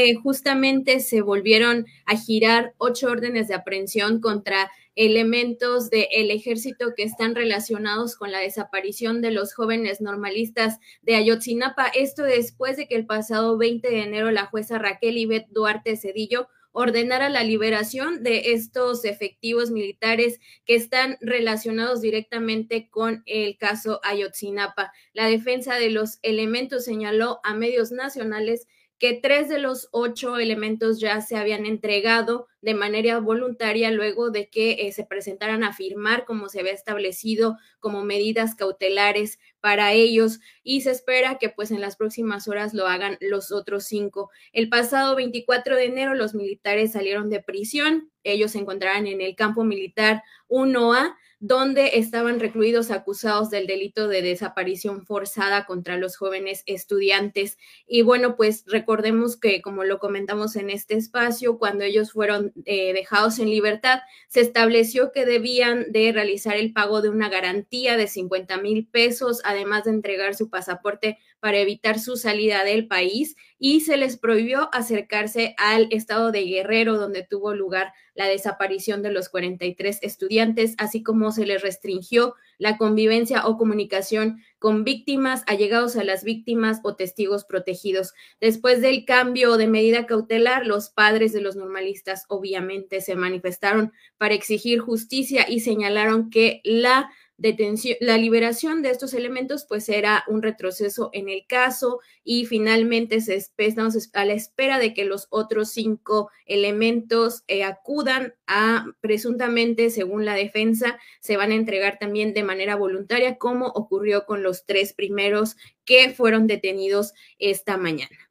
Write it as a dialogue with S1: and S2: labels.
S1: Eh, justamente se volvieron a girar ocho órdenes de aprehensión contra elementos del ejército que están relacionados con la desaparición de los jóvenes normalistas de Ayotzinapa. Esto después de que el pasado 20 de enero la jueza Raquel Ibet Duarte Cedillo ordenara la liberación de estos efectivos militares que están relacionados directamente con el caso Ayotzinapa. La defensa de los elementos señaló a medios nacionales que tres de los ocho elementos ya se habían entregado de manera voluntaria luego de que eh, se presentaran a firmar como se había establecido como medidas cautelares para ellos y se espera que pues en las próximas horas lo hagan los otros cinco. El pasado 24 de enero los militares salieron de prisión, ellos se encontraron en el campo militar 1A donde estaban recluidos acusados del delito de desaparición forzada contra los jóvenes estudiantes. Y bueno, pues recordemos que, como lo comentamos en este espacio, cuando ellos fueron eh, dejados en libertad, se estableció que debían de realizar el pago de una garantía de 50 mil pesos, además de entregar su pasaporte para evitar su salida del país y se les prohibió acercarse al estado de Guerrero, donde tuvo lugar la desaparición de los 43 estudiantes, así como se les restringió la convivencia o comunicación con víctimas, allegados a las víctimas o testigos protegidos. Después del cambio de medida cautelar, los padres de los normalistas obviamente se manifestaron para exigir justicia y señalaron que la la liberación de estos elementos, pues era un retroceso en el caso y finalmente se estamos a la espera de que los otros cinco elementos eh, acudan a presuntamente, según la defensa, se van a entregar también de manera voluntaria, como ocurrió con los tres primeros que fueron detenidos esta mañana.